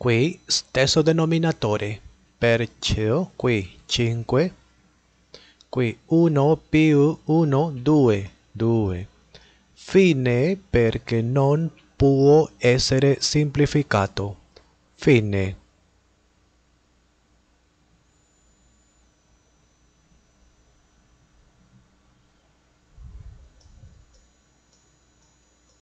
qui stesso denominatore, perciò qui 5, qui 1 più 1, 2, 2. Fine perché non può essere semplificato. Fine.